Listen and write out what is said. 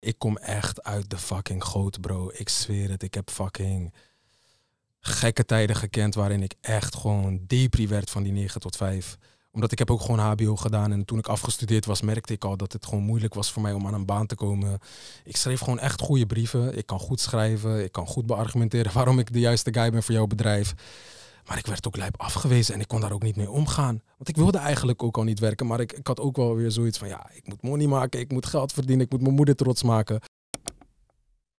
Ik kom echt uit de fucking goot, bro. Ik zweer het. Ik heb fucking gekke tijden gekend waarin ik echt gewoon depri werd van die 9 tot 5. Omdat ik heb ook gewoon HBO gedaan en toen ik afgestudeerd was merkte ik al dat het gewoon moeilijk was voor mij om aan een baan te komen. Ik schreef gewoon echt goede brieven. Ik kan goed schrijven. Ik kan goed beargumenteren waarom ik de juiste guy ben voor jouw bedrijf. Maar ik werd ook lijp afgewezen en ik kon daar ook niet mee omgaan. Want ik wilde eigenlijk ook al niet werken, maar ik, ik had ook wel weer zoiets van, ja, ik moet money maken, ik moet geld verdienen, ik moet mijn moeder trots maken.